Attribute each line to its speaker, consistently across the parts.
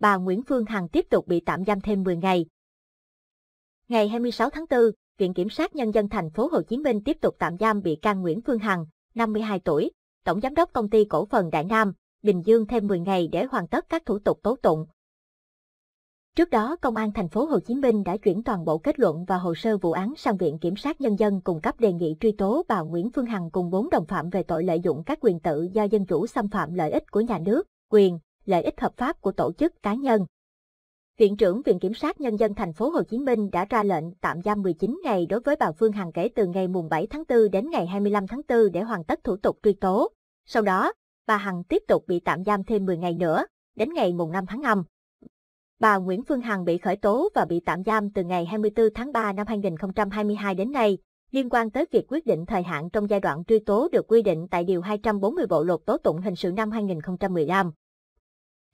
Speaker 1: bà Nguyễn Phương Hằng tiếp tục bị tạm giam thêm 10 ngày. Ngày 26 tháng 4, Viện Kiểm sát Nhân dân thành phố Hồ Chí Minh tiếp tục tạm giam bị can Nguyễn Phương Hằng, 52 tuổi, Tổng Giám đốc Công ty Cổ phần Đại Nam, Bình Dương thêm 10 ngày để hoàn tất các thủ tục tố tụng. Trước đó, Công an thành phố Hồ Chí Minh đã chuyển toàn bộ kết luận và hồ sơ vụ án sang Viện Kiểm sát Nhân dân cung cấp đề nghị truy tố bà Nguyễn Phương Hằng cùng 4 đồng phạm về tội lợi dụng các quyền tự do dân chủ xâm phạm lợi ích của nhà nước, quyền, lợi ích hợp pháp của tổ chức cá nhân. Viện trưởng Viện Kiểm sát Nhân dân thành phố Hồ Chí Minh đã ra lệnh tạm giam 19 ngày đối với bà Phương Hằng kể từ ngày mùng 7 tháng 4 đến ngày 25 tháng 4 để hoàn tất thủ tục truy tố. Sau đó, bà Hằng tiếp tục bị tạm giam thêm 10 ngày nữa, đến ngày mùng 5 tháng 5. Bà Nguyễn Phương Hằng bị khởi tố và bị tạm giam từ ngày 24 tháng 3 năm 2022 đến nay, liên quan tới việc quyết định thời hạn trong giai đoạn truy tố được quy định tại Điều 240 Bộ Luật Tố Tụng Hình sự năm 2015.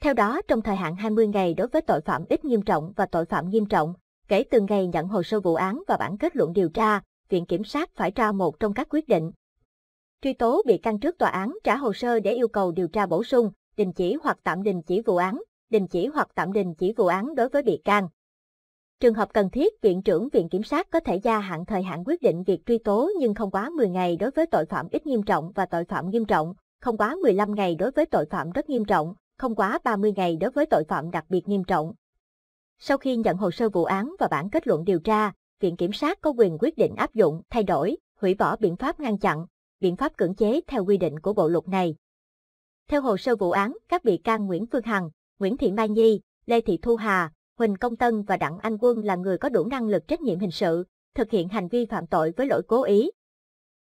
Speaker 1: Theo đó, trong thời hạn 20 ngày đối với tội phạm ít nghiêm trọng và tội phạm nghiêm trọng, kể từ ngày nhận hồ sơ vụ án và bản kết luận điều tra, Viện Kiểm sát phải ra một trong các quyết định. Truy tố bị can trước tòa án trả hồ sơ để yêu cầu điều tra bổ sung, đình chỉ hoặc tạm đình chỉ vụ án, đình chỉ hoặc tạm đình chỉ vụ án đối với bị can. Trường hợp cần thiết, Viện trưởng Viện Kiểm sát có thể gia hạn thời hạn quyết định việc truy tố nhưng không quá 10 ngày đối với tội phạm ít nghiêm trọng và tội phạm nghiêm trọng, không quá 15 ngày đối với tội phạm rất nghiêm trọng, không quá 30 ngày đối với tội phạm đặc biệt nghiêm trọng. Sau khi nhận hồ sơ vụ án và bản kết luận điều tra, Viện Kiểm sát có quyền quyết định áp dụng, thay đổi, hủy bỏ biện pháp ngăn chặn, biện pháp cưỡng chế theo quy định của bộ luật này. Theo hồ sơ vụ án, các bị can Nguyễn Phương Hằng, Nguyễn Thị Mai Nhi, Lê Thị Thu Hà, Huỳnh Công Tân và Đặng Anh Quân là người có đủ năng lực trách nhiệm hình sự, thực hiện hành vi phạm tội với lỗi cố ý.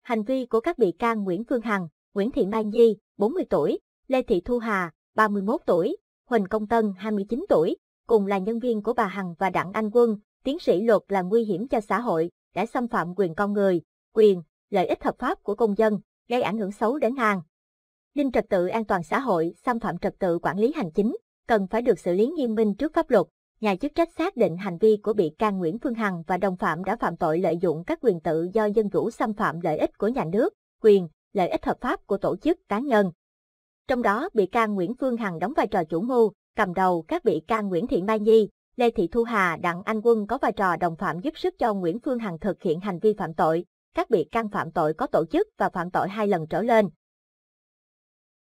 Speaker 1: Hành vi của các bị can Nguyễn Phương Hằng, Nguyễn Thị Mai Nhi, 40 tuổi, Lê Thị Thu Hà, 31 tuổi, Huỳnh Công Tân, 29 tuổi, cùng là nhân viên của bà Hằng và Đặng Anh Quân, tiến sĩ luật là nguy hiểm cho xã hội, đã xâm phạm quyền con người, quyền, lợi ích hợp pháp của công dân, gây ảnh hưởng xấu đến hàng. Ninh trật tự an toàn xã hội, xâm phạm trật tự quản lý hành chính, cần phải được xử lý nghiêm minh trước pháp luật. Nhà chức trách xác định hành vi của bị can Nguyễn Phương Hằng và đồng phạm đã phạm tội lợi dụng các quyền tự do dân chủ xâm phạm lợi ích của nhà nước, quyền, lợi ích hợp pháp của tổ chức cá nhân, trong đó bị can Nguyễn Phương Hằng đóng vai trò chủ mưu, cầm đầu các bị can Nguyễn Thị Mai Nhi, Lê Thị Thu Hà, Đặng Anh Quân có vai trò đồng phạm giúp sức cho Nguyễn Phương Hằng thực hiện hành vi phạm tội. Các bị can phạm tội có tổ chức và phạm tội hai lần trở lên,